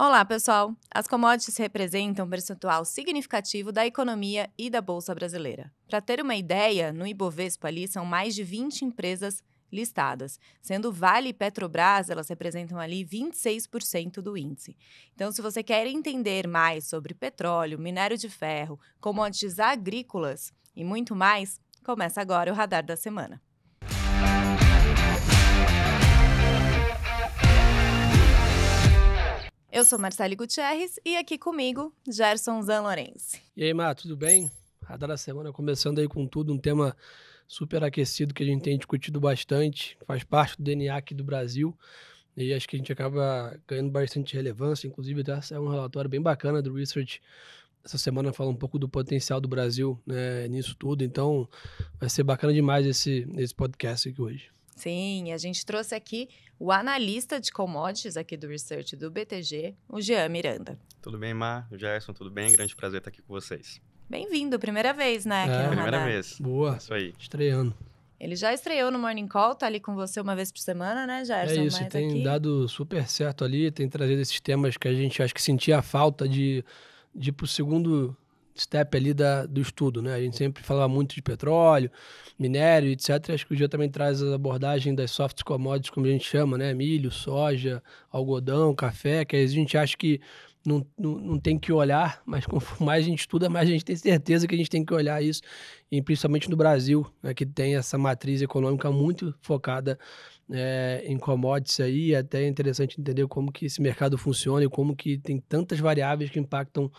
Olá, pessoal! As commodities representam um percentual significativo da economia e da Bolsa Brasileira. Para ter uma ideia, no Ibovespa ali são mais de 20 empresas listadas. Sendo Vale e Petrobras, elas representam ali 26% do índice. Então, se você quer entender mais sobre petróleo, minério de ferro, commodities agrícolas e muito mais, começa agora o Radar da Semana. Eu sou Marcele Gutierrez e aqui comigo, Gerson Zanlorense. E aí, Mar, tudo bem? Radar da semana começando aí com tudo, um tema super aquecido que a gente tem discutido bastante, faz parte do DNA aqui do Brasil. E acho que a gente acaba ganhando bastante relevância, inclusive esse é um relatório bem bacana do Research essa semana fala um pouco do potencial do Brasil né, nisso tudo. Então, vai ser bacana demais esse, esse podcast aqui hoje. Sim, a gente trouxe aqui o analista de commodities aqui do Research do BTG, o Jean Miranda. Tudo bem, Mar? Gerson, tudo bem? Grande prazer estar aqui com vocês. Bem-vindo, primeira vez, né? Aqui é, no primeira radar. vez. Boa. Isso aí. Estreando. Ele já estreou no Morning Call, tá ali com você uma vez por semana, né, Gerson? É isso, Mas tem aqui... dado super certo ali, tem trazido esses temas que a gente acho que sentia a falta de, de ir pro segundo step ali da, do estudo, né? A gente sempre falava muito de petróleo, minério, etc. Acho que o dia também traz a abordagem das soft commodities, como a gente chama, né? Milho, soja, algodão, café, que a gente acha que não, não, não, tem que olhar, mas quanto mais a gente estuda, mais a gente tem certeza que a gente tem que olhar isso, e principalmente no Brasil, né, que tem essa matriz econômica muito focada é, em commodities aí, é até é interessante entender como que esse mercado funciona e como que tem tantas variáveis que impactam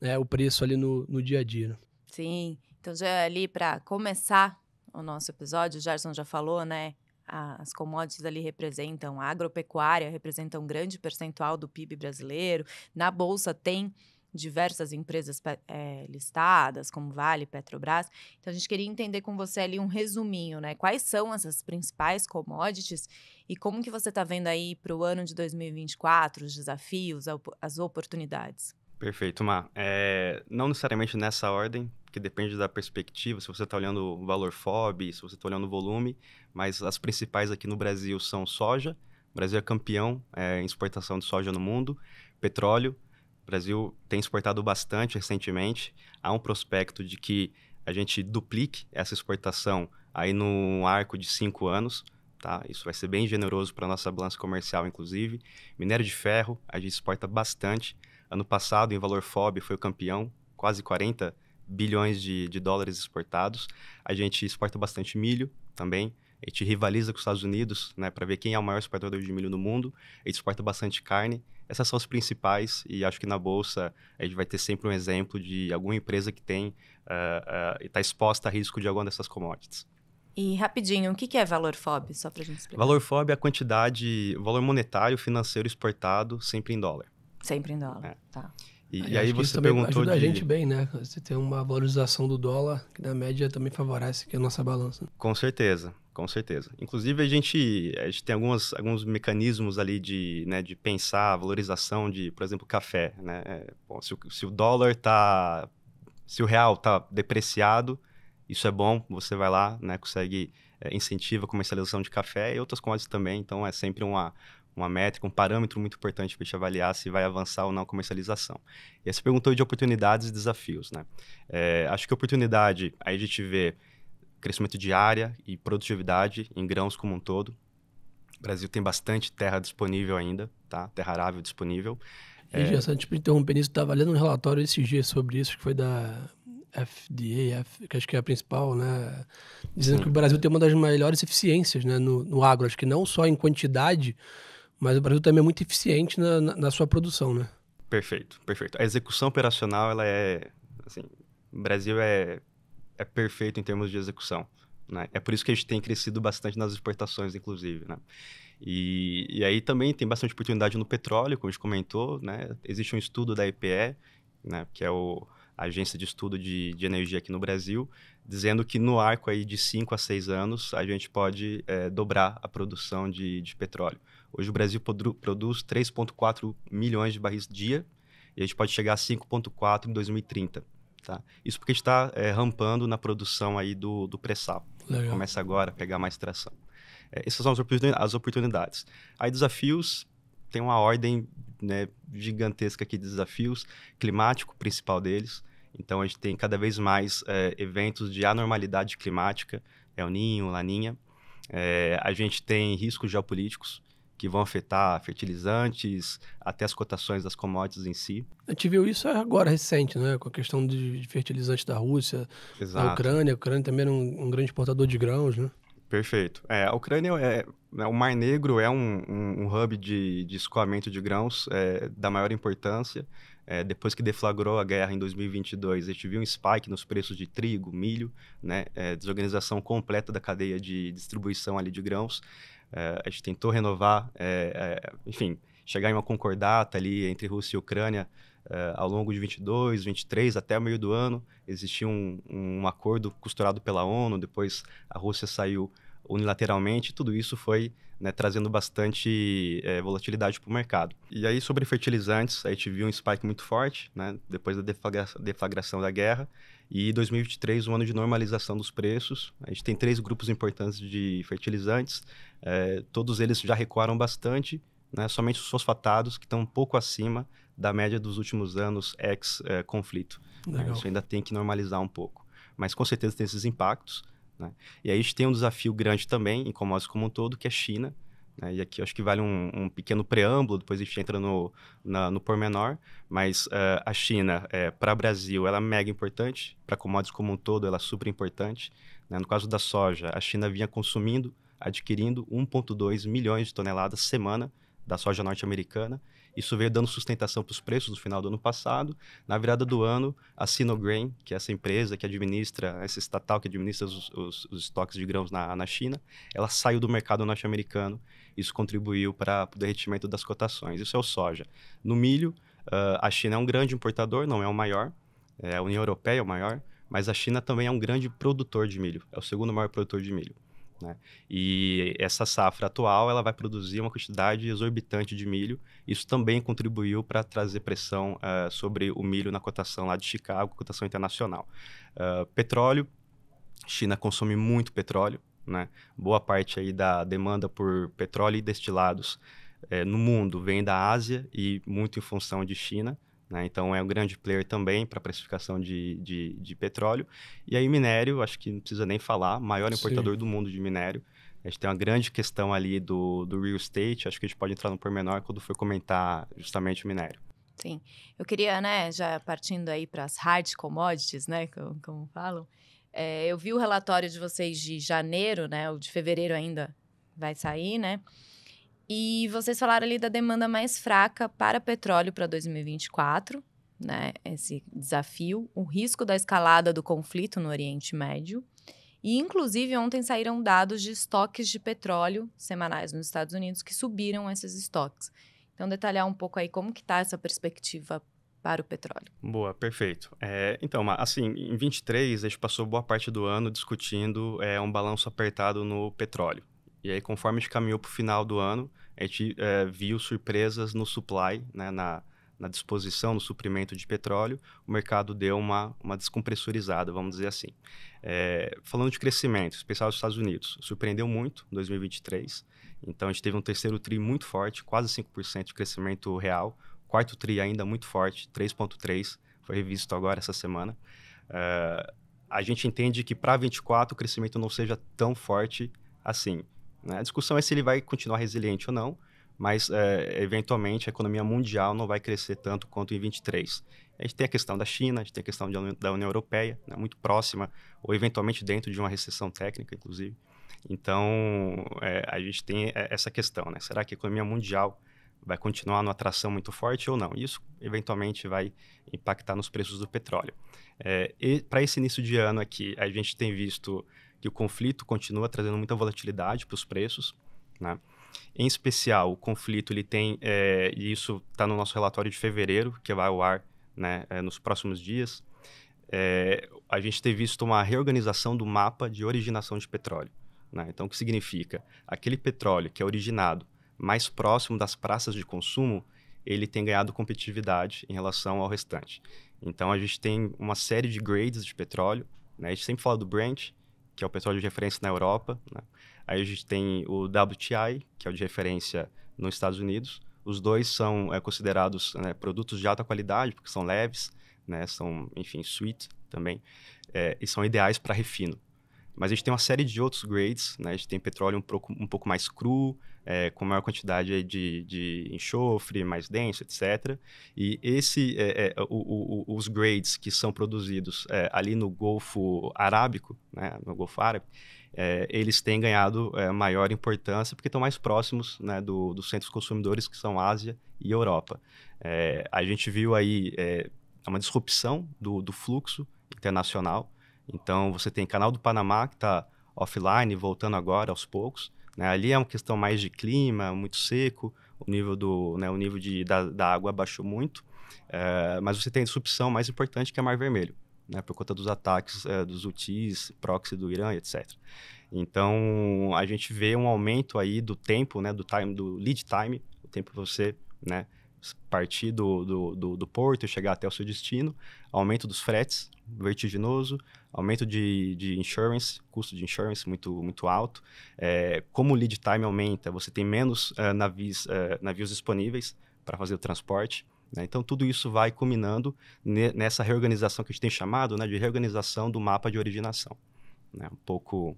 né, o preço ali no, no dia a dia. Né? Sim, então já é ali para começar o nosso episódio, o Gerson já falou, né? As commodities ali representam, a agropecuária representa um grande percentual do PIB brasileiro. Na Bolsa tem diversas empresas é, listadas, como Vale, Petrobras. Então, a gente queria entender com você ali um resuminho, né? Quais são essas principais commodities e como que você está vendo aí para o ano de 2024 os desafios, as oportunidades? Perfeito, Má. É, não necessariamente nessa ordem, que depende da perspectiva, se você está olhando o valor FOB, se você está olhando o volume, mas as principais aqui no Brasil são soja, o Brasil é campeão é, em exportação de soja no mundo, petróleo, o Brasil tem exportado bastante recentemente, há um prospecto de que a gente duplique essa exportação aí num arco de cinco anos, tá? Isso vai ser bem generoso para a nossa balança comercial, inclusive. Minério de ferro, a gente exporta bastante, Ano passado, em valor FOB, foi o campeão, quase 40 bilhões de, de dólares exportados. A gente exporta bastante milho também. A gente rivaliza com os Estados Unidos, né, para ver quem é o maior exportador de milho no mundo. A gente exporta bastante carne. Essas são as principais e acho que na bolsa a gente vai ter sempre um exemplo de alguma empresa que tem uh, ah, uh, ah, está exposta a risco de alguma dessas commodities. E rapidinho, o que, que é valor FOB, só para gente explicar? Valor FOB é a quantidade, valor monetário financeiro exportado sempre em dólar. Sempre em dólar. É. Tá. E, ah, e aí você perguntou ajuda de... a gente bem, né? Você tem uma valorização do dólar que na média também favorece a nossa balança. Com certeza, com certeza. Inclusive a gente, a gente tem algumas, alguns mecanismos ali de, né, de pensar a valorização de, por exemplo, café, né? É, bom, se, o, se o dólar tá, se o real tá depreciado, isso é bom, você vai lá, né, consegue é, incentiva a comercialização de café e outras commodities também, então é sempre uma, uma métrica, um parâmetro muito importante para te avaliar se vai avançar ou não a comercialização. E aí você perguntou de oportunidades e desafios, né? É, acho que oportunidade, aí a gente vê crescimento de área e produtividade em grãos como um todo. O Brasil tem bastante terra disponível ainda, tá? Terra arável disponível. E, é... interromper tipo, isso, estava lendo um relatório esses dias sobre isso, que foi da FDA, que acho que é a principal, né? Dizendo Sim. que o Brasil tem uma das melhores eficiências né, no, no agro. Acho que não só em quantidade, mas o Brasil também é muito eficiente na, na, na sua produção, né? Perfeito, perfeito. A execução operacional, ela é, assim, o Brasil é, é perfeito em termos de execução. Né? É por isso que a gente tem crescido bastante nas exportações, inclusive, né? E, e aí também tem bastante oportunidade no petróleo, como a gente comentou, né? Existe um estudo da EPE, né? Que é o, a agência de estudo de, de energia aqui no Brasil, dizendo que no arco aí de 5 a 6 anos a gente pode é, dobrar a produção de, de petróleo. Hoje o Brasil produz 3,4 milhões de barris dia e a gente pode chegar a 5,4 em 2030. Tá? Isso porque a gente está é, rampando na produção aí do, do pré-sal. Começa agora a pegar mais tração. É, essas são as oportunidades. Aí desafios, tem uma ordem né, gigantesca aqui de desafios, climático principal deles. Então a gente tem cada vez mais é, eventos de anormalidade climática, é o Ninho, Laninha. É, a gente tem riscos geopolíticos, que vão afetar fertilizantes, até as cotações das commodities em si. A gente viu isso agora recente, né? com a questão de fertilizantes da Rússia, Exato. da Ucrânia. A Ucrânia também era um, um grande exportador de grãos, né? Perfeito. É, a Ucrânia é, é, o Mar Negro é um, um, um hub de, de, escoamento de grãos é, da maior importância. É, depois que deflagrou a guerra em 2022, a gente viu um spike nos preços de trigo, milho, né, é, desorganização completa da cadeia de distribuição ali de grãos. É, a gente tentou renovar, é, é, enfim, chegar em uma concordata ali entre Rússia e Ucrânia é, ao longo de 22, 23, até o meio do ano. Existia um, um acordo costurado pela ONU, depois a Rússia saiu unilateralmente, tudo isso foi né, trazendo bastante é, volatilidade para o mercado. E aí, sobre fertilizantes, a gente viu um spike muito forte, né, depois da deflagração da guerra, e 2023, um ano de normalização dos preços. A gente tem três grupos importantes de fertilizantes, é, todos eles já recuaram bastante, né, somente os fosfatados, que estão um pouco acima da média dos últimos anos ex-conflito. É, isso ainda tem que normalizar um pouco. Mas com certeza tem esses impactos. Né? E aí a gente tem um desafio grande também, em commodities como um todo, que é a China. Né? E aqui acho que vale um, um, pequeno preâmbulo, depois a gente entra no, na, no pormenor, mas uh, a China, é, eh, para o Brasil, ela é mega importante, para commodities como um todo, ela é super importante. Né? No caso da soja, a China vinha consumindo, adquirindo 1,2 milhões de toneladas semana da soja norte-americana, isso veio dando sustentação para os preços no final do ano passado. Na virada do ano, a Sinograin, que é essa empresa que administra, essa estatal que administra os, os, os estoques de grãos na, na China, ela saiu do mercado norte-americano. Isso contribuiu para o derretimento das cotações. Isso é o soja. No milho, uh, a China é um grande importador, não é o maior. É, a União Europeia é o maior, mas a China também é um grande produtor de milho. É o segundo maior produtor de milho. Né? E essa safra atual ela vai produzir uma quantidade exorbitante de milho. Isso também contribuiu para trazer pressão uh, sobre o milho na cotação lá de Chicago, cotação internacional. Uh, petróleo, China consome muito petróleo, né? Boa parte aí da demanda por petróleo e destilados é, no mundo vem da Ásia e muito em função de China. Né? Então é um grande player também para precificação de, de, de, petróleo. E aí minério, acho que não precisa nem falar, maior importador Sim. do mundo de minério. A gente tem uma grande questão ali do, do real estate, acho que a gente pode entrar no pormenor quando for comentar justamente o minério. Sim, eu queria, né, já partindo aí para as hard commodities, né, como, como falam, é, eu vi o relatório de vocês de janeiro, né, ou de fevereiro ainda vai sair, né, e vocês falaram ali da demanda mais fraca para petróleo para 2024, né? Esse desafio, o risco da escalada do conflito no Oriente Médio. E, inclusive, ontem saíram dados de estoques de petróleo semanais nos Estados Unidos que subiram esses estoques. Então, detalhar um pouco aí como que está essa perspectiva para o petróleo. Boa, perfeito. É, então, assim, em 23 a gente passou boa parte do ano discutindo é, um balanço apertado no petróleo. E aí, conforme a gente caminhou para o final do ano, a gente é, viu surpresas no supply, né, na, na disposição, no suprimento de petróleo, o mercado deu uma, uma descompressurizada, vamos dizer assim. É, falando de crescimento, especial dos Estados Unidos, surpreendeu muito em 2023. Então, a gente teve um terceiro TRI muito forte, quase 5% de crescimento real. Quarto TRI ainda muito forte, 3,3%, foi revisto agora essa semana. É, a gente entende que para 24 o crescimento não seja tão forte assim. Né? A discussão é se ele vai continuar resiliente ou não, mas é, eventualmente a economia mundial não vai crescer tanto quanto em 23. A gente tem a questão da China, a gente tem a questão de, da União Europeia, né, muito próxima, ou eventualmente dentro de uma recessão técnica, inclusive. Então, é, a gente tem é, essa questão, né? Será que a economia mundial vai continuar numa atração muito forte ou não? Isso, eventualmente, vai impactar nos preços do petróleo. É, e para esse início de ano aqui, a gente tem visto o conflito continua trazendo muita volatilidade para os preços, né? Em especial, o conflito ele tem, é, e isso está no nosso relatório de fevereiro, que vai ao ar né, é, nos próximos dias, é, a gente tem visto uma reorganização do mapa de originação de petróleo. Né? Então, o que significa? Aquele petróleo que é originado mais próximo das praças de consumo, ele tem ganhado competitividade em relação ao restante. Então, a gente tem uma série de grades de petróleo, né? a gente sempre fala do Brent, que é o petróleo de referência na Europa. Né? Aí a gente tem o WTI, que é o de referência nos Estados Unidos. Os dois são é, considerados né, produtos de alta qualidade, porque são leves, né, são, enfim, sweet também, é, e são ideais para refino. Mas a gente tem uma série de outros grades, né? a gente tem petróleo um pouco, um pouco mais cru, é, com maior quantidade de, de enxofre, mais denso, etc. E esse, é, o, o, os grades que são produzidos ali no Golfo Arábico, né, no Golfo Árabe, é, eles têm ganhado é, maior importância porque estão mais próximos né, do, dos centros consumidores que são Ásia e Europa. É, a gente viu aí uma disrupção do, do, fluxo internacional. Então, você tem Canal do Panamá que está offline, voltando agora aos poucos. Né? Ali é uma questão mais de clima, muito seco, o nível, do, né, o nível de, da, da água baixou muito, é, mas você tem a disrupção mais importante que é Mar Vermelho. Né, por conta dos ataques é, dos UTIs, proxy do Irã, etc. Então, a gente vê um aumento aí do tempo, né, do time, do lead time, o tempo que você, né, partir do, do, do, do porto e chegar até o seu destino, aumento dos fretes, vertiginoso, aumento de, de insurance, custo de insurance muito, muito alto. É, como o lead time aumenta, você tem menos é, navios, é, navios disponíveis para fazer o transporte. Né? Então, tudo isso vai culminando ne, nessa reorganização que a gente tem chamado né, de reorganização do mapa de originação. Né? Um pouco.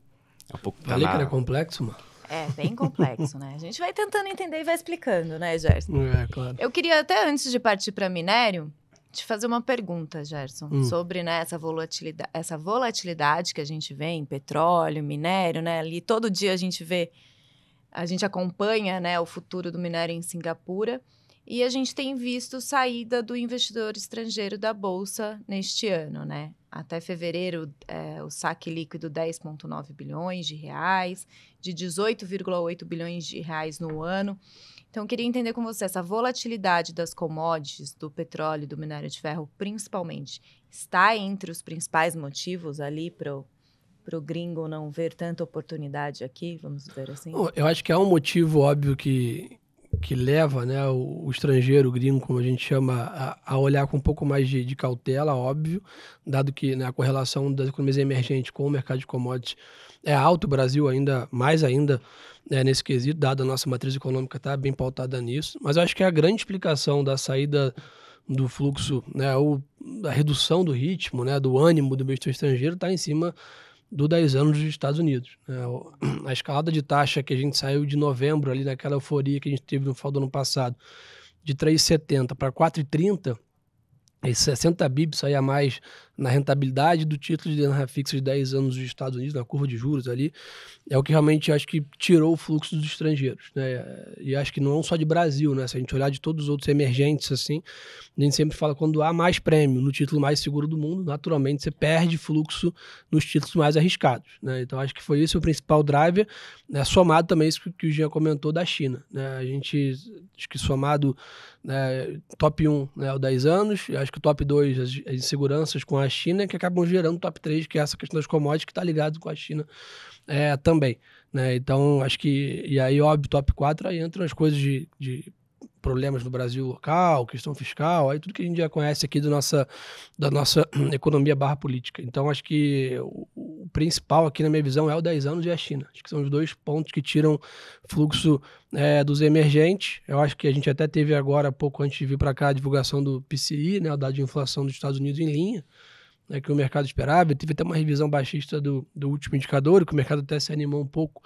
É um pouco Falei tá na... que era complexo, mano. É, bem complexo, né? A gente vai tentando entender e vai explicando, né, Gerson? É, claro. Eu queria até antes de partir para minério, te fazer uma pergunta, Gerson, hum. sobre né, essa, volatilidade, essa volatilidade que a gente vê em petróleo, minério, né? Ali todo dia a gente vê, a gente acompanha né, o futuro do minério em Singapura e a gente tem visto saída do investidor estrangeiro da Bolsa neste ano, né? Até fevereiro, é, o saque líquido 10,9 bilhões de reais, de 18,8 bilhões de reais no ano. Então, eu queria entender com você essa volatilidade das commodities, do petróleo, do minério de ferro, principalmente, está entre os principais motivos ali para o gringo não ver tanta oportunidade aqui, vamos dizer assim? Eu acho que há um motivo óbvio que, que leva né, o, o, estrangeiro, o gringo, como a gente chama, a, a olhar com um pouco mais de, de cautela, óbvio, dado que né, a correlação das economias emergentes com o mercado de commodities é alto, o Brasil ainda, mais ainda né, nesse quesito, dado a nossa matriz econômica está bem pautada nisso. Mas eu acho que a grande explicação da saída do fluxo, né, ou da redução do ritmo, né, do ânimo do investidor estrangeiro está em cima do 10 anos dos Estados Unidos. Né? A escalada de taxa que a gente saiu de novembro, ali naquela euforia que a gente teve no final do ano passado, de 3,70 para 4,30, esses 60 bips aí a mais na rentabilidade do título de renda fixa de 10 anos dos Estados Unidos, na curva de juros ali, é o que realmente acho que tirou o fluxo dos estrangeiros, né? E acho que não só de Brasil, né? Se a gente olhar de todos os outros emergentes, assim, a gente sempre fala quando há mais prêmio no título mais seguro do mundo, naturalmente você perde fluxo nos títulos mais arriscados, né? Então acho que foi isso o principal driver, né? somado também isso que o Jean comentou da China, né? A gente, acho que somado né, top 1, né, o 10 anos, acho que top 2, as, as inseguranças com a China que acabam gerando top 3, que é essa questão das commodities que está ligado com a China é, também. Né? Então, acho que. E aí, óbvio, top 4, aí entram as coisas de, de problemas no Brasil local, questão fiscal, aí tudo que a gente já conhece aqui do nossa, da nossa economia barra política. Então, acho que o, o, principal aqui, na minha visão, é o 10 anos e a China. Acho que são os dois pontos que tiram fluxo é, dos emergentes. Eu acho que a gente até teve agora, pouco antes de vir para cá, a divulgação do PCI, né, o dado de inflação dos Estados Unidos em linha né, que o mercado esperava. teve até uma revisão baixista do, do último indicador, que o mercado até se animou um pouco.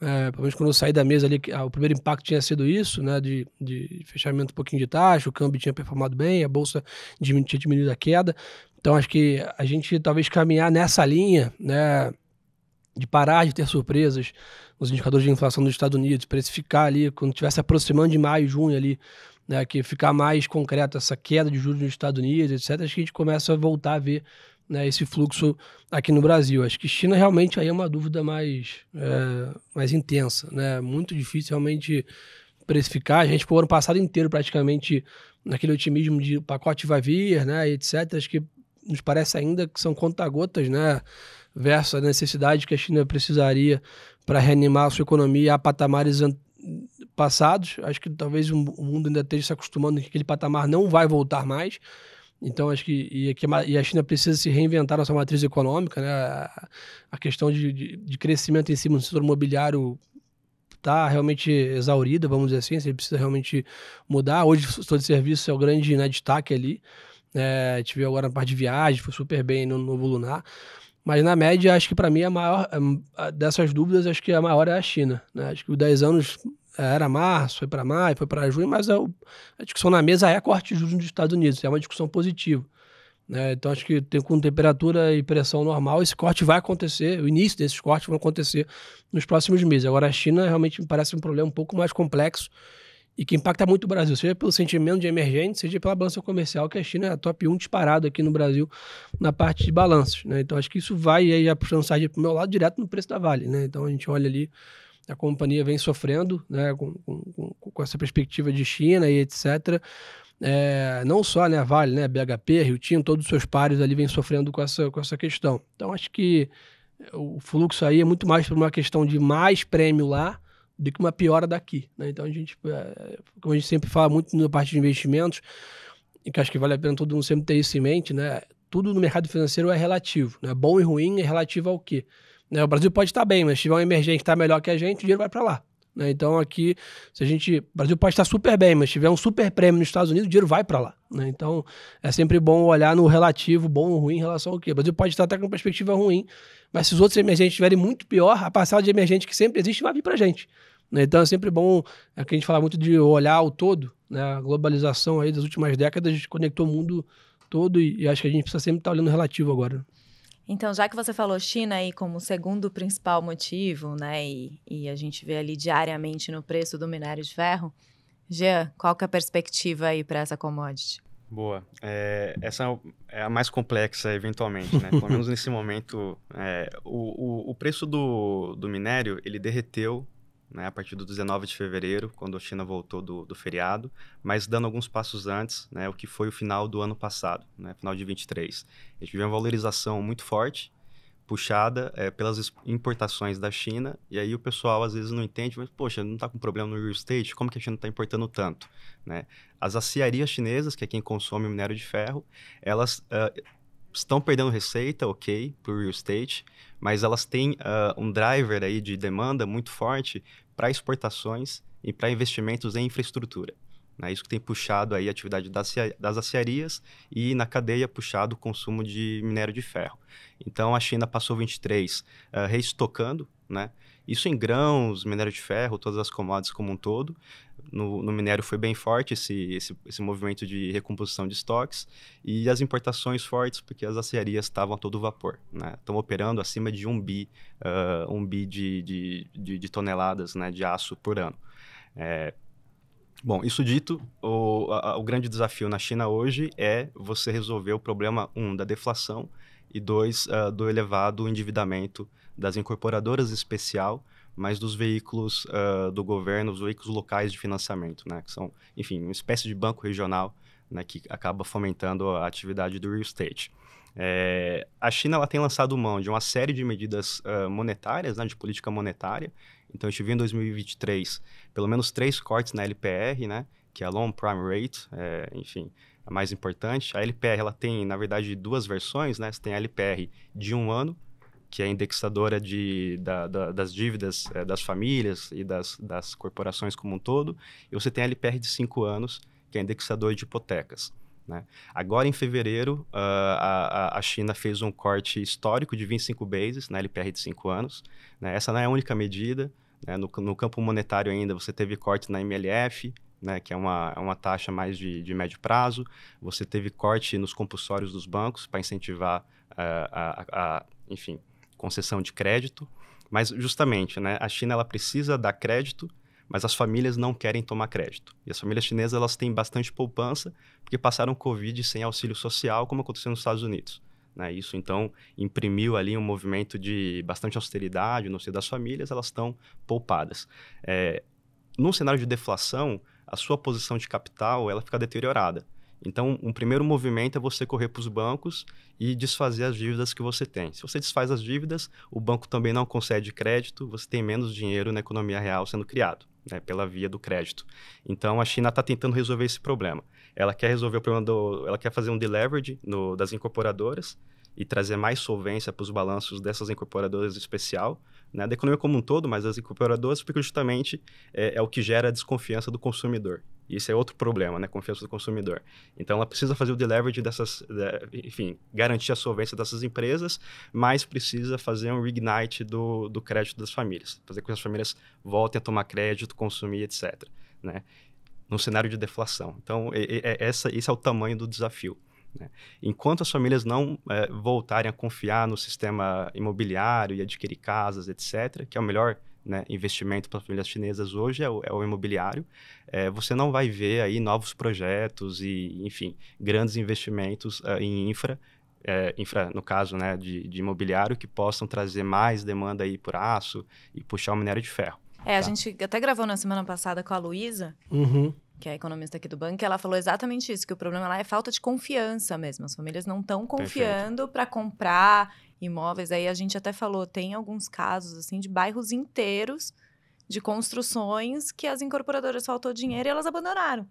É, pelo menos quando eu saí da mesa ali, o primeiro impacto tinha sido isso, né, de, de fechamento um pouquinho de taxa, o câmbio tinha performado bem, a bolsa diminu tinha diminuído a queda. Então acho que a gente talvez caminhar nessa linha, né, de parar de ter surpresas nos indicadores de inflação dos Estados Unidos, precificar ali, quando estivesse aproximando de maio, junho ali, né, que ficar mais concreto essa queda de juros nos Estados Unidos, etc., acho que a gente começa a voltar a ver né, esse fluxo aqui no Brasil. Acho que China realmente aí é uma dúvida mais, é, mais intensa. Né? Muito difícil realmente precificar. A gente ficou o ano passado inteiro praticamente naquele otimismo de pacote vai vir, né, etc. Acho que nos parece ainda que são conta-gotas, né, versus a necessidade que a China precisaria para reanimar a sua economia a patamares passados. Acho que talvez o mundo ainda esteja se acostumando que aquele patamar não vai voltar mais. Então, acho que e, e a China precisa se reinventar na sua matriz econômica, né? A, questão de, de, de, crescimento em cima do setor imobiliário está realmente exaurida, vamos dizer assim. Você precisa realmente mudar. Hoje, o setor de serviço é o grande né, destaque ali. É, tive agora na parte de viagem, foi super bem no Novo Lunar. Mas na média, acho que para mim a maior dessas dúvidas, acho que a maior é a China. Né? Acho que os 10 anos era março, foi para maio, foi para junho, mas a, é a, discussão na mesa é corte de juros nos Estados Unidos, é uma discussão positiva. Né? Então, acho que tem, com temperatura e pressão normal, esse corte vai acontecer, o início desses cortes vão acontecer nos próximos meses. Agora, a China realmente me parece um problema um pouco mais complexo e que impacta muito o Brasil, seja pelo sentimento de emergente, seja pela balança comercial, que a China é a top 1 disparado aqui no Brasil na parte de balanços. Né? Então, acho que isso vai, aí já puxando sair para o meu lado, direto no preço da Vale. Né? Então, a gente olha ali a companhia vem sofrendo né, com, com, com essa perspectiva de China e etc. É, não só né, a Vale, né, BHP, Rio Tinto, todos os seus pares ali vêm sofrendo com essa, com essa questão. Então acho que é, o fluxo aí é muito mais por uma questão de mais prêmio lá do que uma piora daqui. Né? Então a gente, é, como a gente sempre fala muito na parte de investimentos, e que acho que vale a pena todo mundo sempre ter isso em mente, né? Tudo no mercado financeiro é relativo, né? Bom e ruim é relativo ao quê? Né? O Brasil pode estar bem, mas se tiver um emergente que está melhor que a gente, o dinheiro vai para lá. Né? Então aqui, se a gente. O Brasil pode estar super bem, mas tiver um super prêmio nos Estados Unidos, o dinheiro vai para lá. Né? Então é sempre bom olhar no relativo, bom ou ruim, em relação ao que? O Brasil pode estar até com perspectiva ruim, mas se os outros emergentes estiverem muito pior, a parcela de emergente que sempre existe vai vir para a gente. Né? Então é sempre bom. É que a gente fala muito de olhar o todo, né? a globalização aí das últimas décadas conectou o mundo todo e, e acho que a gente precisa sempre estar olhando o relativo agora. Então, já que você falou China aí como segundo principal motivo, né, e, e a gente vê ali diariamente no preço do minério de ferro, Jean, qual que é a perspectiva aí para essa commodity? Boa. É, essa é, é a mais complexa, eventualmente, né? Pelo menos nesse momento, é, o, o, o, preço do, do minério, ele derreteu né, a partir do 19 de fevereiro, quando a China voltou do, do feriado, mas dando alguns passos antes, né, o que foi o final do ano passado, né, final de 23. A gente viu uma valorização muito forte, puxada é, pelas importações da China, e aí o pessoal às vezes não entende, mas, poxa, não está com problema no real estate, como que a China está importando tanto? Né? As aciarias chinesas, que é quem consome o minério de ferro, elas... Uh, estão perdendo receita, ok, para o real estate, mas elas têm uh, um driver aí de demanda muito forte para exportações e para investimentos em infraestrutura. É isso que tem puxado aí a atividade das, das aciarias e na cadeia puxado o consumo de minério de ferro. Então a China passou 23 uh, eh, reestocando, né? Isso em grãos, minério de ferro, todas as commodities como um todo. No, no minério foi bem forte esse, esse, esse, movimento de recomposição de estoques e as importações fortes porque as aciarias estavam a todo vapor. Né? Estão operando acima de um bi, uh, um bi de, de, de, de toneladas né, de aço por ano. É, Bom, isso dito, o, a, o, grande desafio na China hoje é você resolver o problema, um, da deflação e dois, uh, do elevado endividamento das incorporadoras especial, mas dos veículos uh, do governo, os veículos locais de financiamento, né? Que são, enfim, uma espécie de banco regional, né? Que acaba fomentando a atividade do real estate. É, a China ela tem lançado mão de uma série de medidas uh, monetárias, né, de política monetária. Então, a gente viu em 2023 pelo menos três cortes na LPR, né, que é a Long Prime Rate, é, enfim, a mais importante. A LPR ela tem, na verdade, duas versões. Né, você tem a LPR de um ano que é indexadora de, da, da, das dívidas é, das famílias e das, das corporações como um todo, e você tem a LPR de 5 anos, que é indexador de hipotecas. Né? Agora, em fevereiro, uh, a, a China fez um corte histórico de 25 bases na né, LPR de 5 anos. Né? Essa não é a única medida. Né? No, no, campo monetário ainda, você teve corte na MLF, né? que é uma, é uma taxa mais de, de, médio prazo. Você teve corte nos compulsórios dos bancos para incentivar uh, a, a, a, enfim, concessão de crédito, mas justamente, né, a China ela precisa dar crédito, mas as famílias não querem tomar crédito. E as famílias chinesas elas têm bastante poupança porque passaram Covid sem auxílio social, como aconteceu nos Estados Unidos. Né? Isso então imprimiu ali um movimento de bastante austeridade no seio das famílias, elas estão poupadas. É, num cenário de deflação, a sua posição de capital ela fica deteriorada. Então, um primeiro movimento é você correr para os bancos e desfazer as dívidas que você tem. Se você desfaz as dívidas, o banco também não concede crédito, você tem menos dinheiro na economia real sendo criado, né, pela via do crédito. Então, a China está tentando resolver esse problema. Ela quer resolver o problema do, ela quer fazer um deleverage no, das incorporadoras e trazer mais solvência para os balanços dessas incorporadoras em especial, né, da economia como um todo, mas das incorporadoras, porque justamente é, é o que gera a desconfiança do consumidor. Isso é outro problema, né? Confiança do consumidor. Então, ela precisa fazer o deleverage dessas, enfim, garantir a solvência dessas empresas, mas precisa fazer um reignite do, do crédito das famílias, fazer com que as famílias voltem a tomar crédito, consumir, etc. Né? Num cenário de deflação. Então, é essa, esse é o tamanho do desafio. Né? Enquanto as famílias não é, voltarem a confiar no sistema imobiliário e adquirir casas, etc., que é o melhor né, investimento para famílias chinesas hoje é o, é o imobiliário. É, você não vai ver aí novos projetos e, enfim, grandes investimentos uh, em infra, é, infra, no caso né, de, de imobiliário, que possam trazer mais demanda aí por aço e puxar o minério de ferro. É, tá? a gente até gravou na semana passada com a Luísa, uhum que é economista aqui do banco, ela falou exatamente isso, que o problema lá é falta de confiança mesmo. As famílias não estão confiando para comprar imóveis. Aí a gente até falou, tem alguns casos assim de bairros inteiros de construções que as incorporadoras faltou dinheiro e elas abandonaram.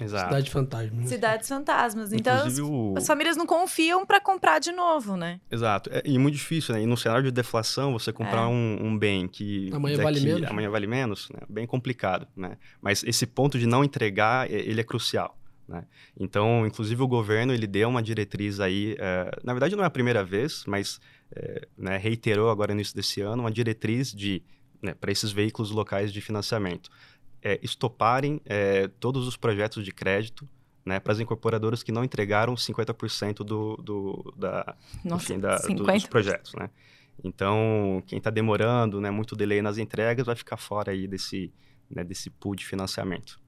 Exato. Cidade fantasma. Né? Cidades fantasmas. Então, as, o... as, famílias não confiam para comprar de novo, né? Exato. É, e muito difícil, né? E no cenário de deflação, você comprar é. um, um, bem que... Amanhã daqui, é vale menos. Amanhã vale menos, né? Bem complicado, né? Mas esse ponto de não entregar, é, ele é crucial. Né? Então, inclusive o governo ele deu uma diretriz aí, é, na verdade não é a primeira vez, mas é, né, reiterou agora no início desse ano uma diretriz de né, para esses veículos locais de financiamento é, estoparem é, todos os projetos de crédito né, para as incorporadoras que não entregaram 50% do, do, da, Nossa, enfim, da, 50%. dos projetos. Né? Então, quem está demorando, né, muito delay nas entregas, vai ficar fora aí desse, né, desse pool de financiamento.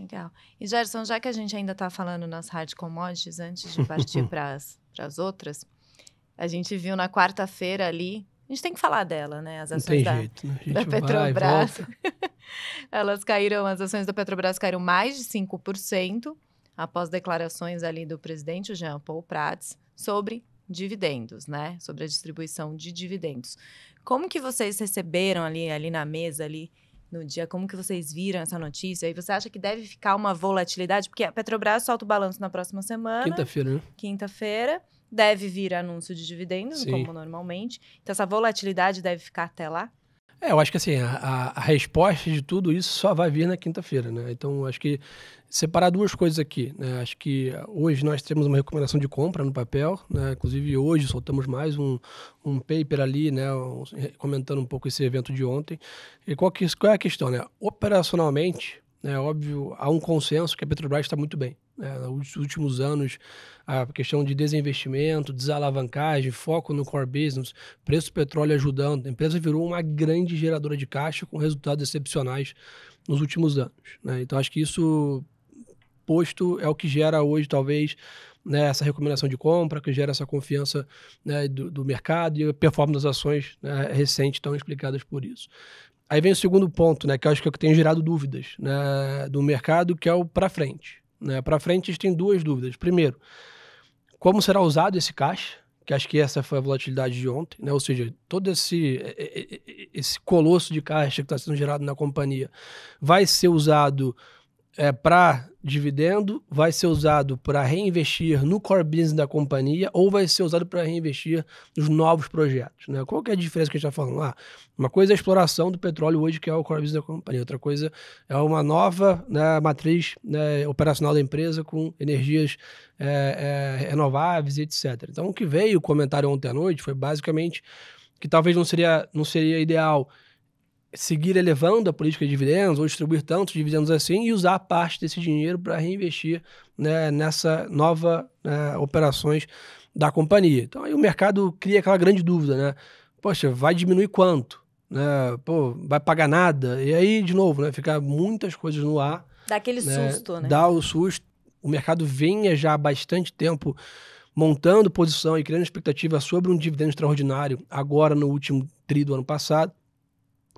Legal. E Gerson, já que a gente ainda está falando nas hard commodities, antes de partir para as outras, a gente viu na quarta-feira ali, a gente tem que falar dela, né? As ações da, jeito, né? da Petrobras. Vai, elas caíram, as ações da Petrobras caíram mais de 5% após declarações ali do presidente Jean Paul Prats sobre dividendos, né? Sobre a distribuição de dividendos. Como que vocês receberam ali, ali na mesa ali no dia, como que vocês viram essa notícia? E você acha que deve ficar uma volatilidade? Porque a Petrobras solta o balanço na próxima semana. Quinta-feira, né? Quinta-feira. Deve vir anúncio de dividendos, Sim. como normalmente. Então, essa volatilidade deve ficar até lá? É, eu acho que assim, a, a resposta de tudo isso só vai vir na quinta-feira, né? Então, acho que separar duas coisas aqui, né? Acho que eh, hoje nós temos uma recomendação de compra no papel, né? Inclusive, hoje soltamos mais um, um paper ali, né? Eh, comentando um pouco esse evento de ontem. E qual, que, qual é a questão, né? Operacionalmente, é óbvio, há um consenso que a Petrobras está muito bem. É, nos últimos anos, a questão de desinvestimento, desalavancagem, foco no core business, preço do petróleo ajudando, a empresa virou uma grande geradora de caixa com resultados excepcionais nos últimos anos. Né? Então, acho que isso posto é o que gera hoje, talvez, né, essa recomendação de compra, que gera essa confiança né, do, do, mercado e a performance das ações né, recentes estão explicadas por isso. Aí vem o segundo ponto, né, que eu acho que é o que tem gerado dúvidas né, do mercado, que é o para frente. Né? Para frente, a gente tem duas dúvidas. Primeiro, como será usado esse caixa? Que acho que essa foi a volatilidade de ontem, né? ou seja, todo esse, esse colosso de caixa que está sendo gerado na companhia vai ser usado é, para dividendo, vai ser usado para reinvestir no core business da companhia ou vai ser usado para reinvestir nos novos projetos. Né? Qual que é a diferença que a gente está falando? Ah, uma coisa é a exploração do petróleo hoje, que é o core business da companhia. Outra coisa é uma nova né, matriz né, operacional da empresa com energias é, é, renováveis, etc. Então, o que veio o comentário ontem à noite foi basicamente que talvez não seria, não seria ideal seguir elevando a política de dividendos ou distribuir tantos dividendos assim e usar parte desse dinheiro para reinvestir né, nessa nova né, operações da companhia. Então aí o mercado cria aquela grande dúvida, né? Poxa, vai diminuir quanto? Né? Pô, vai pagar nada? E aí, de novo, né? Ficar muitas coisas no ar. Dá aquele né? susto, né? Dá o susto. O mercado vinha já há bastante tempo montando posição e criando expectativa sobre um dividendo extraordinário agora no último tri do ano passado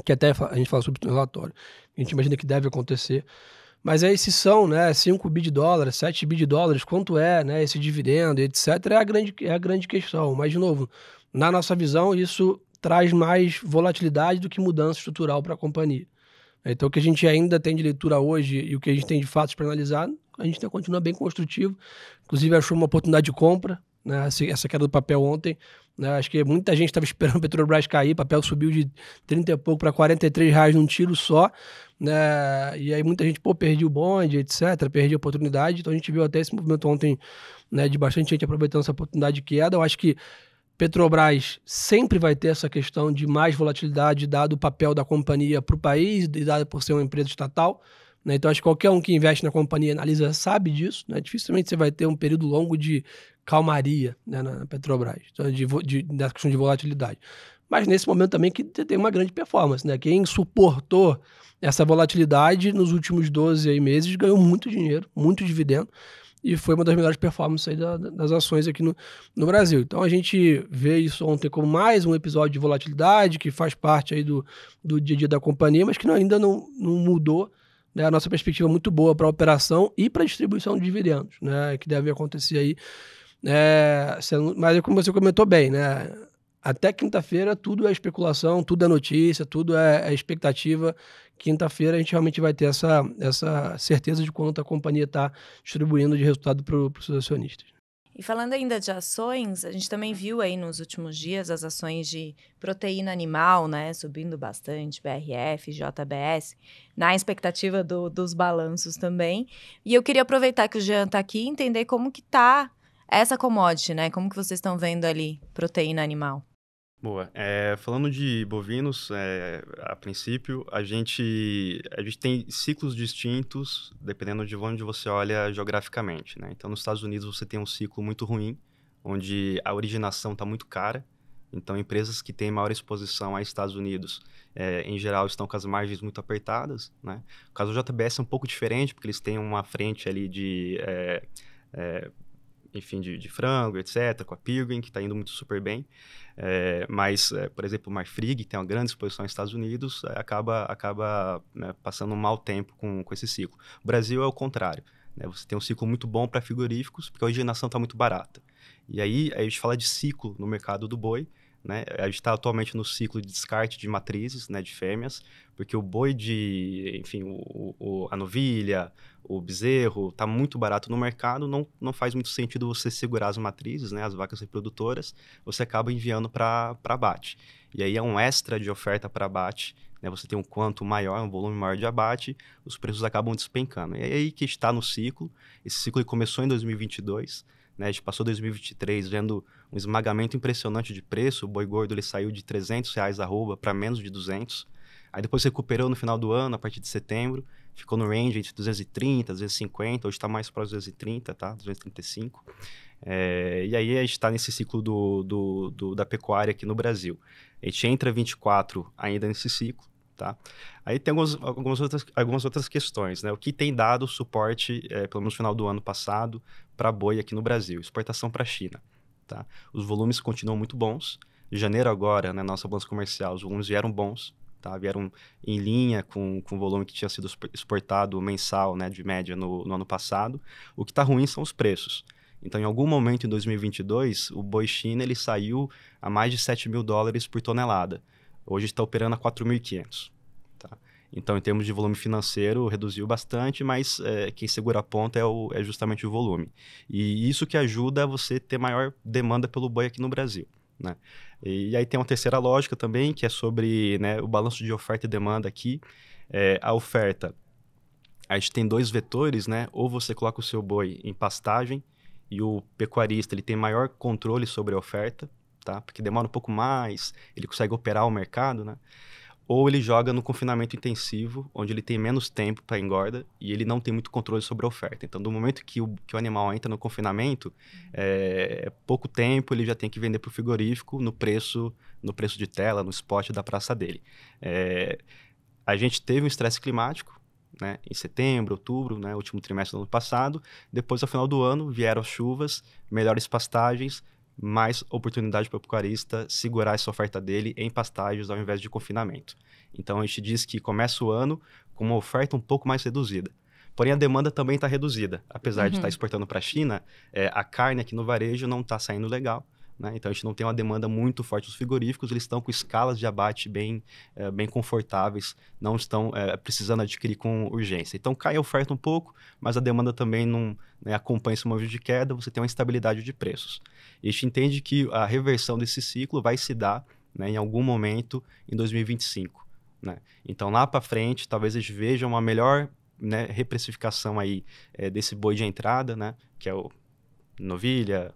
que até a gente fala sobre o relatório. A gente imagina que deve acontecer. Mas aí é, se são, né, 5 bi de dólares, 7 bi de dólares, quanto é, né, esse dividendo, etc, é a grande, é a grande questão. Mas, de novo, na nossa visão, isso traz mais volatilidade do que mudança estrutural para a companhia. Então, o que a gente ainda tem de leitura hoje e o que a gente tem de fatos para analisar, a gente tá, continua bem construtivo. Inclusive, achou uma oportunidade de compra né? Essa queda do papel ontem. Né? Acho que muita gente estava esperando o Petrobras cair, o papel subiu de 30 e pouco para 43 reais num tiro só. Né? E aí muita gente, pô, perdi o bonde, etc., perdi a oportunidade. Então a gente viu até esse movimento ontem né, de bastante gente aproveitando essa oportunidade de queda. Eu acho que Petrobras sempre vai ter essa questão de mais volatilidade, dado o papel da companhia para o país, e dado por ser uma empresa estatal. Né? Então, acho que qualquer um que investe na companhia analisa sabe disso. Né? Dificilmente você vai ter um período longo de calmaria né, na Petrobras, então, de, de, da questão de volatilidade. Mas nesse momento também que tem uma grande performance. Né? Quem suportou essa volatilidade nos últimos 12 meses ganhou muito dinheiro, muito dividendo e foi uma das melhores performances da, das ações aqui no, no, Brasil. Então a gente vê isso ontem como mais um episódio de volatilidade que faz parte aí do, do dia a dia da companhia, mas que não, ainda não, não mudou né? A nossa perspectiva é muito boa para a operação e para a distribuição de dividendos, né? que deve acontecer aí. Né, é, mas como você comentou bem, né? Até quinta-feira tudo é especulação, tudo é notícia, tudo é, é expectativa. Quinta-feira a gente realmente vai ter essa, essa certeza de quanto a companhia está distribuindo de resultado para os acionistas. E falando ainda de ações, a gente também viu aí nos últimos dias as ações de proteína animal, né, subindo bastante, BRF, JBS, na expectativa do, dos balanços também. E eu queria aproveitar que o Jean está aqui e entender como que tá essa commodity, né, como que vocês estão vendo ali proteína animal. Boa. É, falando de bovinos, é, a princípio, a gente, a gente tem ciclos distintos dependendo de onde você olha geograficamente. Né? Então, nos Estados Unidos, você tem um ciclo muito ruim, onde a originação está muito cara. Então, empresas que têm maior exposição a Estados Unidos, é, em geral, estão com as margens muito apertadas. Né? O caso do JBS é um pouco diferente, porque eles têm uma frente ali de. É, é, enfim, de, de, frango, etc., com a Pilgrim, que está indo muito super bem. É, mas, é, por exemplo, o Marfrig, que tem uma grande exposição nos Estados Unidos, é, acaba, acaba né, passando um mau tempo com, com esse ciclo. O Brasil é o contrário. Né? Você tem um ciclo muito bom para frigoríficos, porque a originação está muito barata. E aí, a gente fala de ciclo no mercado do boi, né? A gente está atualmente no ciclo de descarte de matrizes, né, de fêmeas, porque o boi de, enfim, o, o a novilha, o bezerro, está muito barato no mercado, não, não faz muito sentido você segurar as matrizes, né, as vacas reprodutoras, você acaba enviando para abate. E aí é um extra de oferta para abate, né, você tem um quanto maior, um volume maior de abate, os preços acabam despencando. E aí é que está no ciclo, esse ciclo começou em 2022, né, a gente passou 2023 vendo um esmagamento impressionante de preço, o boi gordo ele saiu de 300 reais a arroba para menos de 200 Aí depois recuperou no final do ano, a partir de setembro. Ficou no range entre 230, 250. Hoje está mais para 230, tá? 235. É, e aí a gente está nesse ciclo do, do, do, da pecuária aqui no Brasil. A gente entra 24 ainda nesse ciclo, tá? Aí tem algumas, algumas, outras, algumas outras questões, né? O que tem dado suporte, é, pelo menos no final do ano passado, para boi aqui no Brasil? Exportação para a China, tá? Os volumes continuam muito bons. Janeiro agora, na né, nossa balança comercial, os volumes vieram bons, Tá? Vieram em linha com, com o volume que tinha sido exportado mensal, né, de média, no, no ano passado. O que está ruim são os preços. Então, em algum momento em 2022, o boi China ele saiu a mais de 7 mil dólares por tonelada. Hoje está operando a 4.500. Tá? Então, em termos de volume financeiro, reduziu bastante, mas é, quem segura a ponta é, o, é justamente o volume. E isso que ajuda você ter maior demanda pelo boi aqui no Brasil. Né? E, e, aí tem uma terceira lógica também, que é sobre né, o balanço de oferta e demanda aqui. É, a oferta, a gente tem dois vetores, né? Ou você coloca o seu boi em pastagem e o pecuarista ele tem maior controle sobre a oferta, tá? Porque demora um pouco mais, ele consegue operar o mercado, né? ou ele joga no confinamento intensivo, onde ele tem menos tempo para engorda e ele não tem muito controle sobre a oferta. Então, do momento que o, que o animal entra no confinamento, é, pouco tempo ele já tem que vender para o frigorífico no preço, no preço de tela, no spot da praça dele. É, a gente teve um estresse climático, né, em setembro, outubro, né, último trimestre do ano passado. Depois, ao final do ano, vieram as chuvas, melhores pastagens, mais oportunidade para o pecuarista segurar essa oferta dele em pastagens ao invés de confinamento. Então a gente diz que começa o ano com uma oferta um pouco mais reduzida. Porém, a demanda também está reduzida. Apesar tá uhum. de estar tá exportando para a China, é, a carne aqui no varejo não está saindo legal. Né? Então a gente não tem uma demanda muito forte dos frigoríficos, eles estão com escalas de abate bem, é, bem confortáveis, não estão é, precisando adquirir com urgência. Então cai a oferta um pouco, mas a demanda também não né, acompanha esse movimento de queda, você tem uma estabilidade de preços. E a gente entende que a reversão desse ciclo vai se dar né, em algum momento em 2025. Né? Então lá para frente, talvez a gente veja uma melhor né, reprecificação aí é, desse boi de entrada, né, que é o novilha,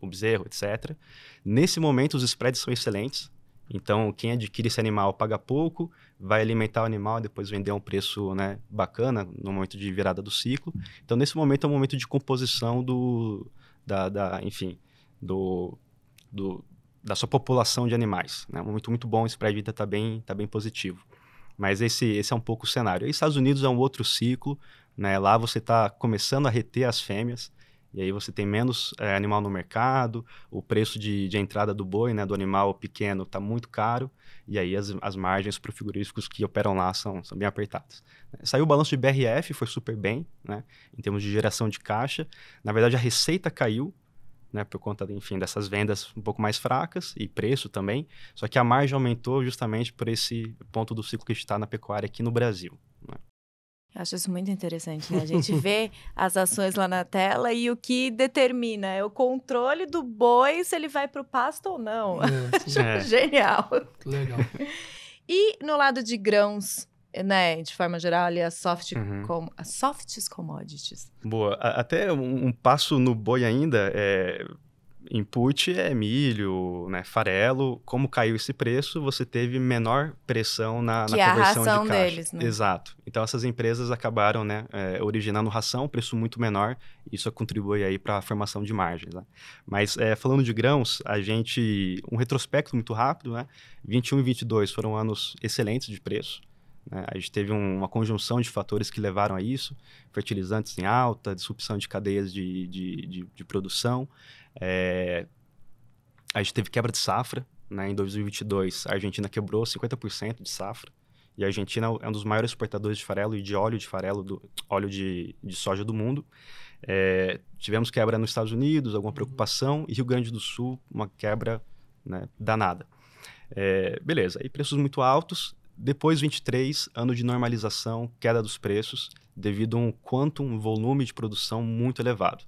o bezerro, etc. Nesse momento, os spreads são excelentes. Então, quem adquire esse animal paga pouco, vai alimentar o animal, e depois vender a um preço né, bacana no momento de virada do ciclo. Então, nesse momento é um momento de composição do, da, da enfim, do, do, da sua população de animais. Né? Um momento muito bom, esse spread está bem, tá bem positivo. Mas esse, esse é um pouco o cenário. E Estados Unidos é um outro ciclo, né? Lá você está começando a reter as fêmeas, e aí você tem menos é, animal no mercado, o preço de, de entrada do boi, né, do animal pequeno, está muito caro, e aí as, as margens para frigoríficos que operam lá são, são bem apertadas. Saiu o balanço de BRF, foi super bem, né, em termos de geração de caixa. Na verdade, a receita caiu, né, por conta, enfim, dessas vendas um pouco mais fracas e preço também. Só que a margem aumentou justamente por esse ponto do ciclo que está na pecuária aqui no Brasil. Né? Acho isso muito interessante, né? A gente vê as ações lá na tela e o que determina é o controle do boi se ele vai para o pasto ou não. É, é. Genial. Legal. E no lado de grãos, né, de forma geral, ali as soft uhum. com, as softs commodities. Boa. A, até um, um, passo no boi ainda, é, input é milho, né, farelo. Como caiu esse preço, você teve menor pressão na, que na conversão é a ração de caixa. Deles, né? Exato. Então essas empresas acabaram, né, é, originando ração, preço muito menor. Isso contribui aí para a formação de margens. Né? Mas é, falando de grãos, a gente um retrospecto muito rápido, né? 21 e 22 foram anos excelentes de preço. Né. A gente teve um, uma conjunção de fatores que levaram a isso: fertilizantes em alta, disrupção de cadeias de, de, de, de produção, é, a gente teve quebra de safra, né? Em 2022, a Argentina quebrou 50% de safra. E a Argentina é um dos maiores exportadores de farelo e de óleo de farelo, do, óleo de, de soja do mundo. É, tivemos quebra nos Estados Unidos, alguma preocupação, e Rio Grande do Sul, uma quebra né, danada. É, beleza, e preços muito altos. Depois, 23, ano de normalização, queda dos preços, devido a um quantum, um volume de produção muito elevado.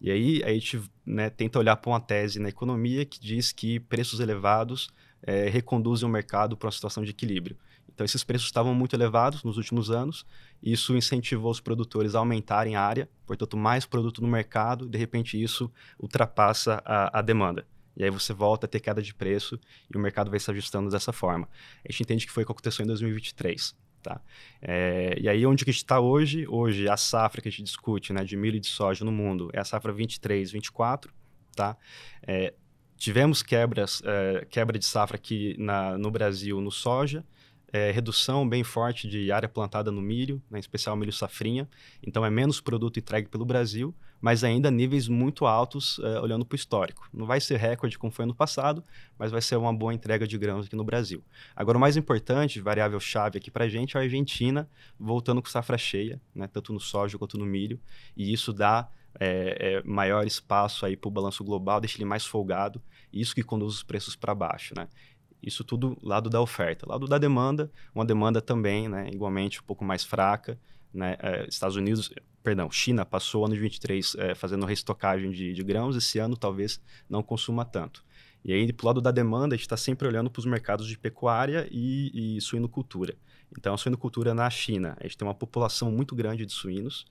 E aí a gente né, tenta olhar para uma tese na economia que diz que preços elevados é, reconduzem o mercado para uma situação de equilíbrio. Então, esses preços estavam muito elevados nos últimos anos, e isso incentivou os produtores a aumentarem a área, portanto, mais produto no mercado, e de repente isso ultrapassa a, a demanda. E aí você volta a ter queda de preço e o mercado vai se ajustando dessa forma. A gente entende que foi o que aconteceu em 2023. Tá? É, e aí, onde que está hoje? Hoje, a safra que a gente discute né, de milho e de soja no mundo é a safra 23, 24. Tá? É, tivemos quebras, é, quebra de safra aqui na, no Brasil no soja, é, redução bem forte de área plantada no milho, né, em especial milho safrinha. Então é menos produto entregue pelo Brasil, mas ainda níveis muito altos é, olhando para o histórico. Não vai ser recorde como foi ano passado, mas vai ser uma boa entrega de grãos aqui no Brasil. Agora, o mais importante, variável chave aqui para a gente, é a Argentina voltando com safra cheia, né, tanto no soja quanto no milho, e isso dá é, é, maior espaço aí para o balanço global, deixa ele mais folgado, isso que conduz os preços para baixo, né? Isso tudo lado da oferta. Lado da demanda, uma demanda também, né, igualmente um pouco mais fraca. Né, é, Estados Unidos, perdão, China passou o ano de 23 é, fazendo restocagem de, de grãos, esse ano talvez não consuma tanto. E aí, pro lado da demanda, a gente está sempre olhando para os mercados de pecuária e, e, suinocultura. Então, a suinocultura na China, a gente tem uma população muito grande de suínos,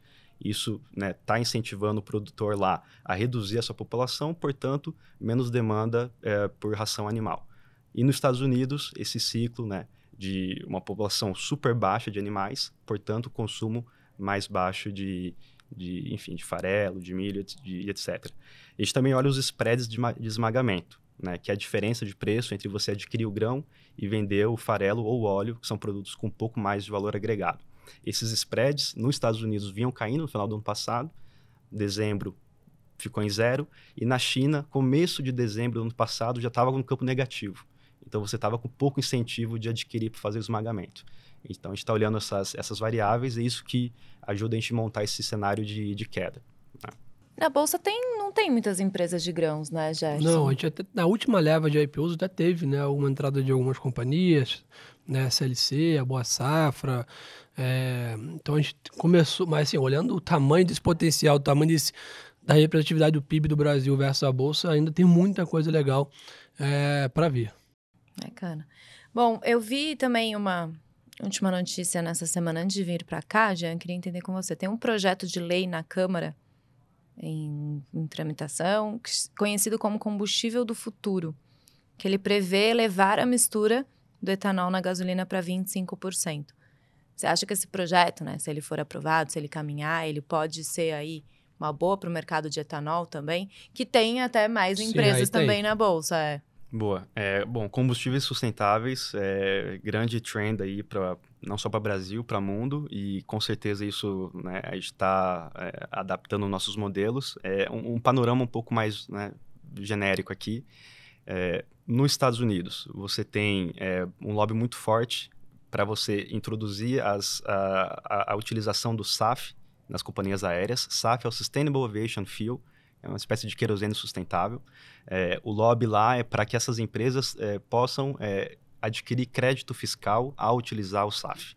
isso está né, tá incentivando o produtor lá a reduzir a sua população, portanto, menos demanda é, por ração animal. E nos Estados Unidos, esse ciclo né, de uma população super baixa de animais, portanto, consumo mais baixo de, de enfim, de farelo, de milho, de, etc. A gente também olha os spreads de, de esmagamento, né, que é a diferença de preço entre você adquirir o grão e vender o farelo ou o óleo, que são produtos com um pouco mais de valor agregado. Esses spreads nos Estados Unidos vinham caindo no final do ano passado, dezembro ficou em zero, e na China, começo de dezembro do ano passado, já estava no campo negativo. Então você estava com pouco incentivo de adquirir para fazer o esmagamento. Então a gente está olhando essas, essas variáveis e é isso que ajuda a gente a montar esse cenário de, de queda. Né? Na bolsa tem, não tem muitas empresas de grãos, né, Gerson? Não, a gente até, na última leva de IPOs até teve, né, uma entrada de algumas companhias, né, CLC, a Boa Safra. É, então a gente começou, mas assim, olhando o tamanho desse potencial, o tamanho desse, da representatividade do PIB do Brasil versus a bolsa, ainda tem muita coisa legal é, para vir. Bacana. Bom, eu vi também uma última notícia nessa semana antes de vir para cá, Jean, queria entender com você. Tem um projeto de lei na Câmara em, em tramitação, conhecido como combustível do futuro, que ele prevê elevar a mistura do etanol na gasolina para 25%. Você acha que esse projeto, né, se ele for aprovado, se ele caminhar, ele pode ser aí uma boa para o mercado de etanol também, que tem até mais Sim, empresas também tem. na bolsa, é. Boa. É, bom, combustíveis sustentáveis é grande trend aí para não só para Brasil, para mundo e com certeza isso né, a gente está é, adaptando nossos modelos. É um, um panorama um pouco mais né, genérico aqui. É, nos Estados Unidos você tem é, um lobby muito forte para você introduzir as, a, a, a utilização do SAF nas companhias aéreas. SAF é o Sustainable Aviation Fuel é uma espécie de querosene sustentável. É, o lobby lá é para que essas empresas é, possam é, adquirir crédito fiscal ao utilizar o SAF.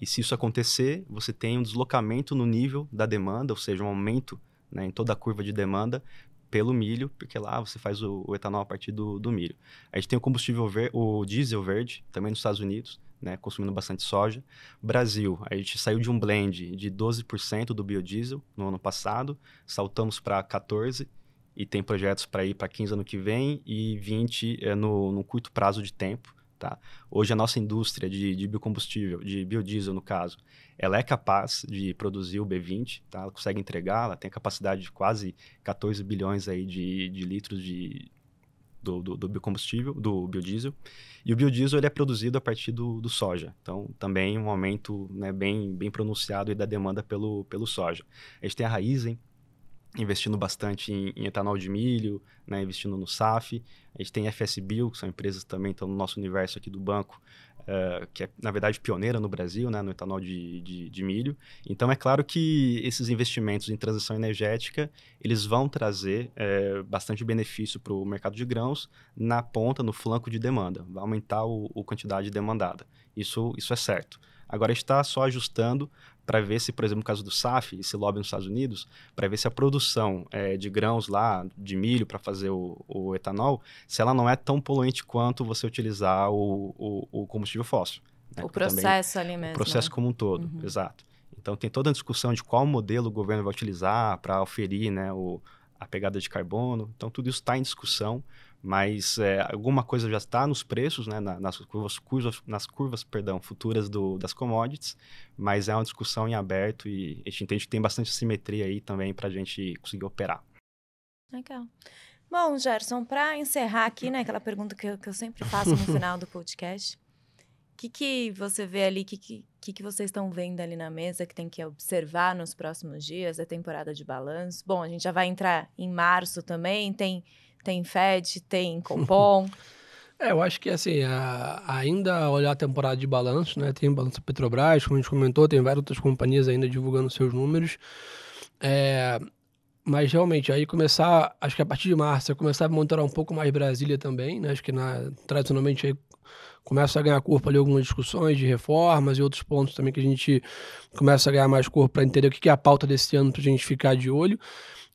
E se isso acontecer, você tem um deslocamento no nível da demanda, ou seja, um aumento né, em toda a curva de demanda, pelo milho, porque lá você faz o, o etanol a partir do, do, milho. A gente tem o combustível o diesel verde, também nos Estados Unidos, né, consumindo bastante soja. Brasil, a gente saiu de um blend de 12% do biodiesel no ano passado, saltamos para 14% e tem projetos para ir para 15% ano que vem e 20% é, eh, no, no curto prazo de tempo. Tá? Hoje a nossa indústria de, de, biocombustível, de biodiesel no caso, ela é capaz de produzir o B20, tá? ela consegue entregar, ela tem capacidade de quase 14 bilhões aí de, de litros de, do, do, do, biocombustível, do biodiesel. E o biodiesel ele é produzido a partir do, do soja. Então, também um aumento né, bem, bem pronunciado da demanda pelo, pelo soja. A gente tem a Raizen, investindo bastante em, em, etanol de milho, né, investindo no SAF. A gente tem FSBio, que são empresas também estão no nosso universo aqui do banco, uh, que é, na verdade, pioneira no Brasil, né, no etanol de, de, de, milho. Então, é claro que esses investimentos em transição energética, eles vão trazer eh, bastante benefício para o mercado de grãos na ponta, no flanco de demanda. Vai aumentar a quantidade demandada. Isso, isso é certo. Agora está só ajustando para ver se, por exemplo, no caso do SAF, esse lobby nos Estados Unidos, para ver se a produção é, de grãos lá, de milho para fazer o, o, etanol, se ela não é tão poluente quanto você utilizar o, o, o combustível fóssil. Né? O processo também, ali mesmo. O processo né? como um todo, uhum. exato. Então tem toda a discussão de qual modelo o governo vai utilizar para oferir né, o, a pegada de carbono. Então tudo isso está em discussão mas é, alguma coisa já está nos preços, né, na, nas, curvas, curvas, nas curvas perdão, futuras do, das commodities, mas é uma discussão em aberto e a gente entende que tem bastante simetria aí também para a gente conseguir operar. Legal. Bom, Gerson, para encerrar aqui, né, aquela pergunta que eu, que eu sempre faço no final do podcast, o que, que você vê ali, o que, que, que vocês estão vendo ali na mesa que tem que observar nos próximos dias, é temporada de balanço? Bom, a gente já vai entrar em março também, tem tem FED, tem Compom. É, eu acho que assim, a, ainda olhar a temporada de balanço, né? Tem balanço Petrobras, como a gente comentou, tem várias outras companhias ainda divulgando seus números. É, mas realmente, aí começar, acho que a partir de março, começar a monitorar um pouco mais Brasília também, né? Acho que na, tradicionalmente aí começa a ganhar corpo ali algumas discussões de reformas e outros pontos também que a gente começa a ganhar mais corpo para entender o que é a pauta desse ano para a gente ficar de olho.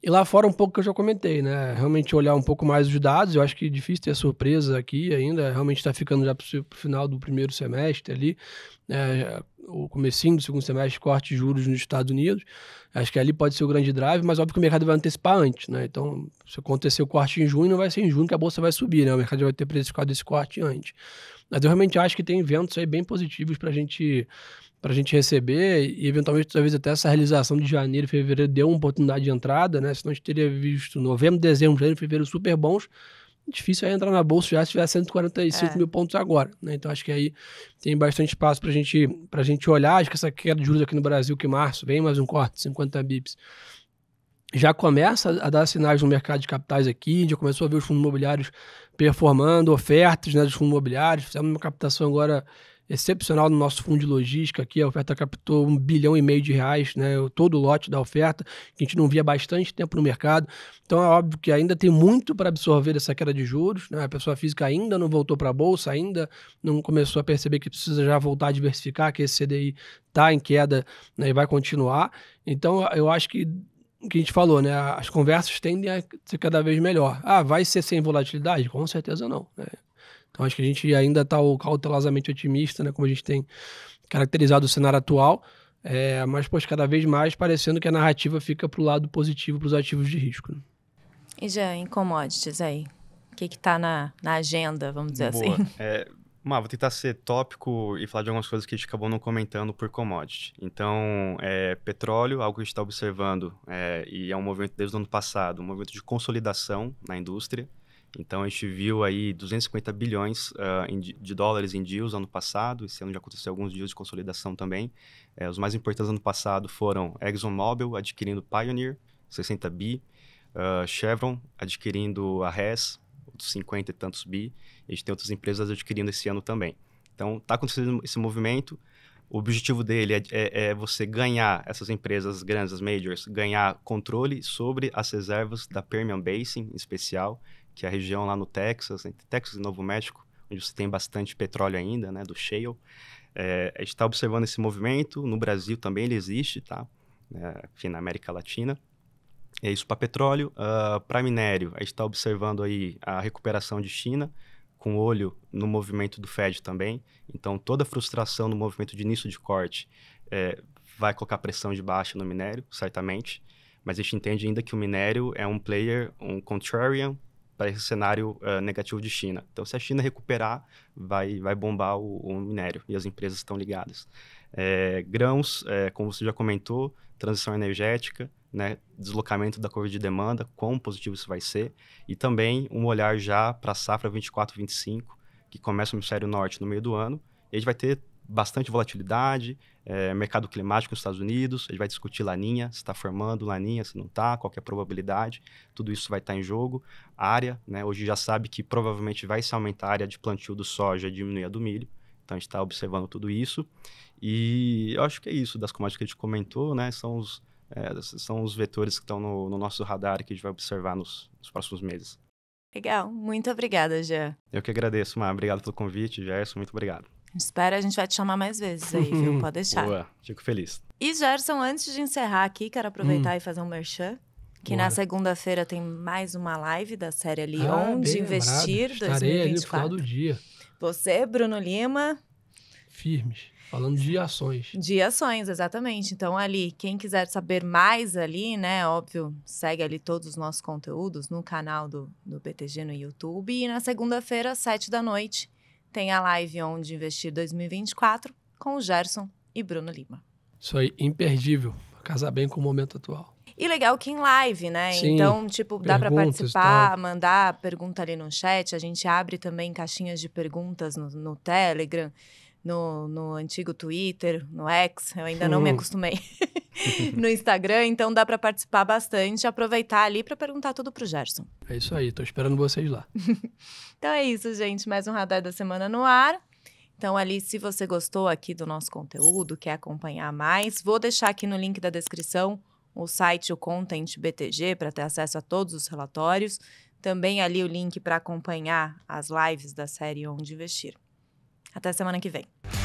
E lá fora um pouco que eu já comentei, né? Realmente olhar um pouco mais os dados, eu acho que é difícil ter surpresa aqui ainda, realmente está ficando já para o final do primeiro semestre ali, né? o comecinho do segundo semestre, corte de juros nos Estados Unidos, acho que ali pode ser o grande drive, mas óbvio que o mercado vai antecipar antes, né? Então, se acontecer o corte em junho, não vai ser em junho que a bolsa vai subir, né? O mercado vai ter precificado esse corte antes. Mas eu realmente acho que tem eventos aí bem positivos para gente, a gente receber e, eventualmente, talvez até essa realização de janeiro e fevereiro deu uma oportunidade de entrada, né? Senão a gente teria visto novembro, dezembro, janeiro e fevereiro super bons. Difícil é entrar na bolsa já se tiver 145 é. mil pontos agora, né? Então acho que aí tem bastante espaço para gente, a gente olhar. Acho que essa queda de juros aqui no Brasil, que março vem mais um corte, 50 bips já começa a dar sinais no mercado de capitais aqui, já começou a ver os fundos imobiliários performando ofertas né, dos fundos imobiliários. Fizemos uma captação agora excepcional no nosso fundo de logística aqui. A oferta captou um bilhão e meio de reais, né? Todo o lote da oferta, que a gente não via bastante tempo no mercado. Então é óbvio que ainda tem muito para absorver dessa queda de juros. Né? A pessoa física ainda não voltou para a Bolsa, ainda não começou a perceber que precisa já voltar a diversificar, que esse CDI está em queda né, e vai continuar. Então eu acho que que a gente falou, né? As conversas tendem a ser cada vez melhor. Ah, vai ser sem volatilidade? Com certeza não. Né? Então acho que a gente ainda está cautelosamente otimista, né? Como a gente tem caracterizado o cenário atual. É, mas, pois, cada vez mais parecendo que a narrativa fica para o lado positivo para os ativos de risco. Né? E já em commodities aí? O que está na, na agenda, vamos dizer Boa. assim? É, mas vou tentar ser tópico e falar de algumas coisas que a gente acabou não comentando por commodity. Então, é, petróleo, algo que a gente está observando, é, e é um movimento desde o ano passado, um movimento de consolidação na indústria. Então, a gente viu aí 250 bilhões uh, de dólares em deals ano passado, esse ano já aconteceu alguns deals de consolidação também. É, os mais importantes ano passado foram ExxonMobil adquirindo Pioneer, 60 bi, uh, Chevron adquirindo a Hess, 50 e tantos bi. A gente tem outras empresas adquirindo esse ano também. Então, está acontecendo esse movimento. O objetivo dele é, é, é, você ganhar essas empresas grandes, as majors, ganhar controle sobre as reservas da Permian Basin, em especial, que é a região lá no Texas, entre Texas e Novo México, onde você tem bastante petróleo ainda, né, do shale. É, a gente está observando esse movimento, no Brasil também ele existe, tá? É, enfim, na América Latina. É isso para petróleo. Uh, ah, para minério, a gente está observando aí a recuperação de China, com olho no movimento do Fed também. Então, toda a frustração no movimento de início de corte é, vai colocar pressão de baixa no minério, certamente. Mas a gente entende ainda que o minério é um player, um contrarian para esse cenário uh, negativo de China. Então, se a China recuperar, vai, vai bombar o, o minério e as empresas estão ligadas. É, grãos, é, como você já comentou, transição energética, né, deslocamento da curva de demanda, quão positivo isso vai ser, e também um olhar já para a safra 24, 25, que começa no hemisfério norte no meio do ano, e a gente vai ter bastante volatilidade, é, mercado climático nos Estados Unidos, a gente vai discutir laninha, se está formando laninha, se não está, qual é a probabilidade, tudo isso vai estar tá em jogo. A área, né, hoje já sabe que provavelmente vai se aumentar a área de plantio do soja e diminuir a do milho, então a gente está observando tudo isso. E eu acho que é isso, das commodities que a gente comentou, né, são os é, são os vetores que estão no, no, nosso radar que a gente vai observar nos, nos próximos meses. Legal, muito obrigada, Jean. Eu que agradeço, Mar. Obrigado pelo convite, Gerson, muito obrigado. Espero a gente vai te chamar mais vezes aí, viu? Pode deixar. Boa, fico feliz. E Gerson, antes de encerrar aqui, quero aproveitar hum. e fazer um merchan. Que Bora. na segunda-feira tem mais uma live da série ali, ah, Onde Investir Estarei 2024. Estarei ali no final do dia. Você, Bruno Lima. Firmes. Falando de ações. De ações, exatamente. Então, ali, quem quiser saber mais ali, né? Óbvio, segue ali todos os nossos conteúdos no canal do, do BTG no YouTube. E na segunda-feira, às sete da noite, tem a live Onde Investir 2024 com o Gerson e Bruno Lima. Isso aí, imperdível. Casar bem com o momento atual. E legal que em live, né? Sim, então, tipo, dá para participar, tal. mandar pergunta ali no chat. A gente abre também caixinhas de perguntas no, no Telegram no, no antigo Twitter, no X, eu ainda não me acostumei no Instagram, então dá para participar bastante, aproveitar ali para perguntar tudo pro Gerson. É isso aí, tô esperando vocês lá. então é isso, gente, mais um radar da semana no ar. Então, ali, se você gostou aqui do nosso conteúdo, quer acompanhar mais, vou deixar aqui no link da descrição o site o Content BTG para ter acesso a todos os relatórios. Também ali o link para acompanhar as lives da série Onde Investir. Até semana que vem.